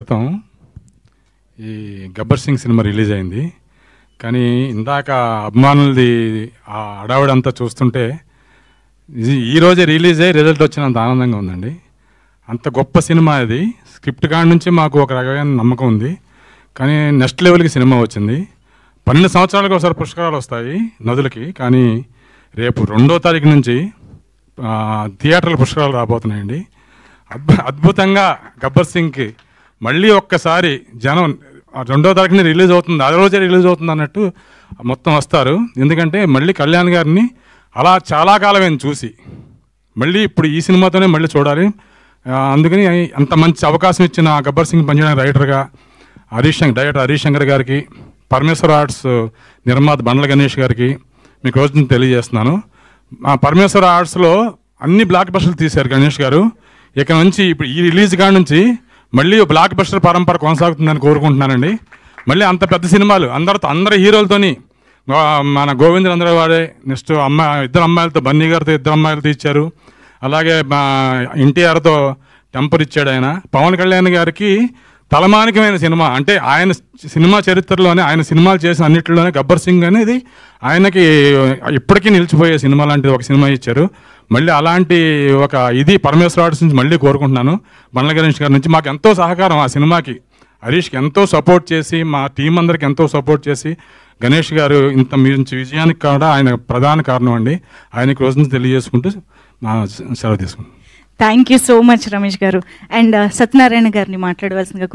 క్రితం ఈ Gabbar Singh cinema release అయింది కానీ ఇందాక అభిమానులది ఆ అడావిడంతా చూస్తుంటే ఈరోజే రిలీజ్ అయ్యి రిజల్ట్ వచ్చినంత ఆనందంగా ఉందండి అంత గొప్ప సినిమా అది స్క్రిప్ట్ కాడ నుంచి మాకు ఒక రకమైన నమ్మకం ఉంది కానీ నెక్స్ట్ లెవెల్కి సినిమా వచ్చింది పన్నెండు సంవత్సరాలకు ఒకసారి పుష్కరాలు వస్తాయి నదులకి కానీ రేపు రెండో తారీఖు నుంచి థియేటర్లు పుష్కరాలు రాబోతున్నాయండి అద్భుతంగా గబ్బర్ సింగ్కి మళ్ళీ ఒక్కసారి జనం రెండో తారీఖున రిలీజ్ అవుతుంది అదే రోజే రిలీజ్ అవుతుంది అన్నట్టు మొత్తం వస్తారు ఎందుకంటే మళ్ళీ కళ్యాణ్ గారిని అలా చాలా కాలమే చూసి మళ్ళీ ఇప్పుడు ఈ సినిమాతోనే మళ్ళీ చూడాలి అందుకని అంత మంచి అవకాశం ఇచ్చిన గబ్బర్ సింగ్ పనిచేయడానికి రైటర్గా హరీష్ శంకర్ డైరెక్టర్ హరీష్ శంకర్ గారికి పరమేశ్వర ఆర్ట్స్ నిర్మాత బండల గణేష్ గారికి మీకు రోజు తెలియజేస్తున్నాను పరమేశ్వర ఆర్ట్స్లో అన్ని బ్లాక్ బస్టర్లు తీశారు గణేష్ గారు ఇక నుంచి ఇప్పుడు ఈ రిలీజ్ కాడ నుంచి మళ్ళీ బ్లాక్ బస్టర్ పరంపర కొనసాగుతుందని కోరుకుంటున్నానండి మళ్ళీ అంత పెద్ద సినిమాలు అందరితో అందరి హీరోలతోని మన గోవింద్రంద్ర వాడే నెక్స్ట్ అమ్మాయి ఇద్దరు అమ్మాయిలతో బన్నీ గారితో ఇద్దరు అమ్మాయిలతో ఇచ్చారు అలాగే మా ఎన్టీఆర్తో టెంపర్ ఇచ్చాడు ఆయన పవన్ కళ్యాణ్ గారికి తలమానికమైన సినిమా అంటే ఆయన సినిమా చరిత్రలోనే ఆయన సినిమాలు చేసిన అన్నింటిలోనే గబ్బర్ సింగ్ అనేది ఆయనకి ఇప్పటికీ నిలిచిపోయే సినిమా లాంటిది ఒక సినిమా ఇచ్చారు మళ్ళీ అలాంటి ఒక ఇది పరమేశ్వర ఆర్ట్స్ నుంచి మళ్ళీ కోరుకుంటున్నాను బండ్ల గణేష్ గారి నుంచి మాకు ఎంతో సహకారం ఆ సినిమాకి హరీష్కి ఎంతో సపోర్ట్ చేసి మా టీం అందరికి ఎంతో సపోర్ట్ చేసి గణేష్ గారు ఇంత మించి విజయానికి కూడా ఆయన ప్రధాన కారణం అండి ఆయనకి రోజు నుంచి తెలియజేసుకుంటూ సెలవు తీసుకుంటాను thank you so much Ramesh గారు అండ్ uh, సత్యనారాయణ గారిని మాట్లాడవలసిందిగా